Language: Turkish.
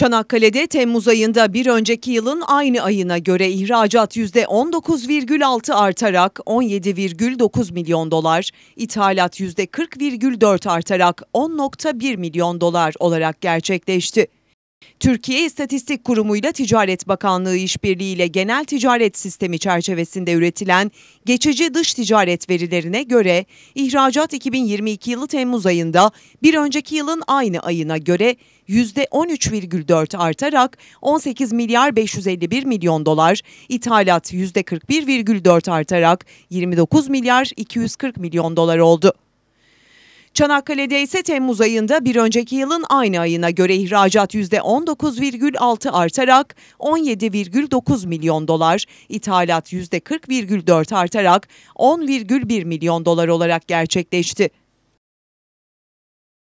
Çanakkale'de Temmuz ayında bir önceki yılın aynı ayına göre ihracat %19,6 artarak 17,9 milyon dolar, ithalat %40,4 artarak 10,1 milyon dolar olarak gerçekleşti. Türkiye İstatistik Kurumu ile Ticaret Bakanlığı işbirliği ile genel ticaret sistemi çerçevesinde üretilen geçici dış ticaret verilerine göre ihracat 2022 yılı Temmuz ayında bir önceki yılın aynı ayına göre %13,4 artarak 18 milyar 551 milyon dolar, ithalat %41,4 artarak 29 milyar 240 milyon dolar oldu. Çanakkale'de ise Temmuz ayında bir önceki yılın aynı ayına göre ihracat %19,6 artarak 17,9 milyon dolar, ithalat %40,4 artarak 10,1 milyon dolar olarak gerçekleşti.